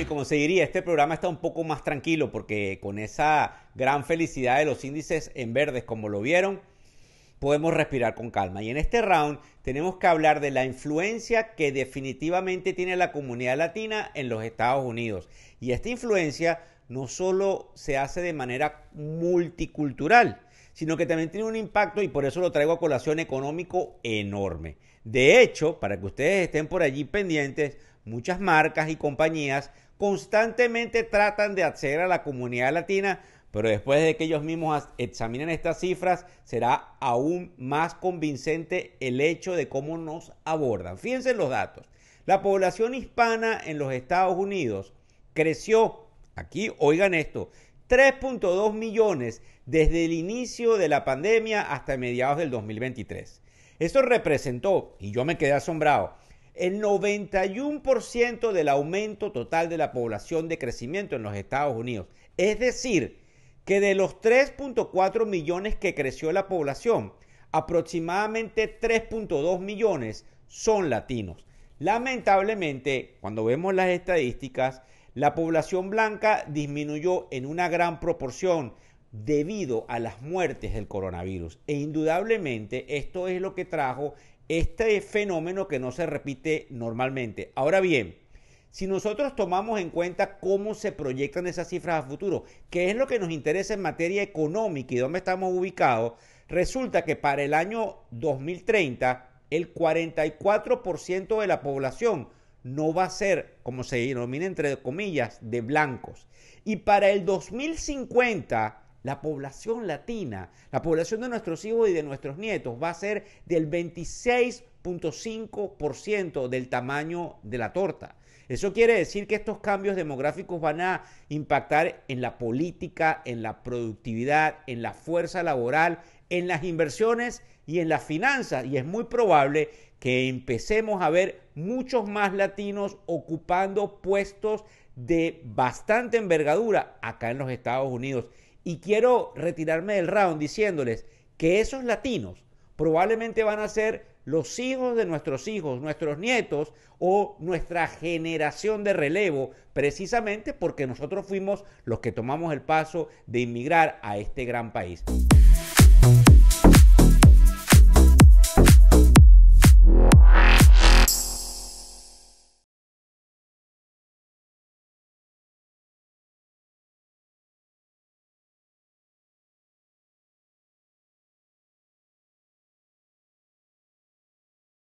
y como se diría, este programa está un poco más tranquilo porque con esa gran felicidad de los índices en verdes como lo vieron, podemos respirar con calma. Y en este round tenemos que hablar de la influencia que definitivamente tiene la comunidad latina en los Estados Unidos. Y esta influencia no solo se hace de manera multicultural, sino que también tiene un impacto, y por eso lo traigo a colación, económico enorme. De hecho, para que ustedes estén por allí pendientes, muchas marcas y compañías constantemente tratan de acceder a la comunidad latina, pero después de que ellos mismos examinen estas cifras, será aún más convincente el hecho de cómo nos abordan. Fíjense en los datos. La población hispana en los Estados Unidos creció, aquí oigan esto, 3.2 millones desde el inicio de la pandemia hasta mediados del 2023. Esto representó, y yo me quedé asombrado, el 91% del aumento total de la población de crecimiento en los Estados Unidos. Es decir, que de los 3.4 millones que creció la población, aproximadamente 3.2 millones son latinos. Lamentablemente, cuando vemos las estadísticas, la población blanca disminuyó en una gran proporción debido a las muertes del coronavirus. E indudablemente esto es lo que trajo este fenómeno que no se repite normalmente. Ahora bien, si nosotros tomamos en cuenta cómo se proyectan esas cifras a futuro, qué es lo que nos interesa en materia económica y dónde estamos ubicados, resulta que para el año 2030 el 44% de la población no va a ser, como se denomina entre comillas, de blancos. Y para el 2050 la población latina, la población de nuestros hijos y de nuestros nietos va a ser del 26.5% del tamaño de la torta. Eso quiere decir que estos cambios demográficos van a impactar en la política, en la productividad, en la fuerza laboral, en las inversiones y en las finanzas. Y es muy probable que empecemos a ver muchos más latinos ocupando puestos de bastante envergadura acá en los Estados Unidos. Y quiero retirarme del round diciéndoles que esos latinos probablemente van a ser los hijos de nuestros hijos, nuestros nietos o nuestra generación de relevo, precisamente porque nosotros fuimos los que tomamos el paso de inmigrar a este gran país.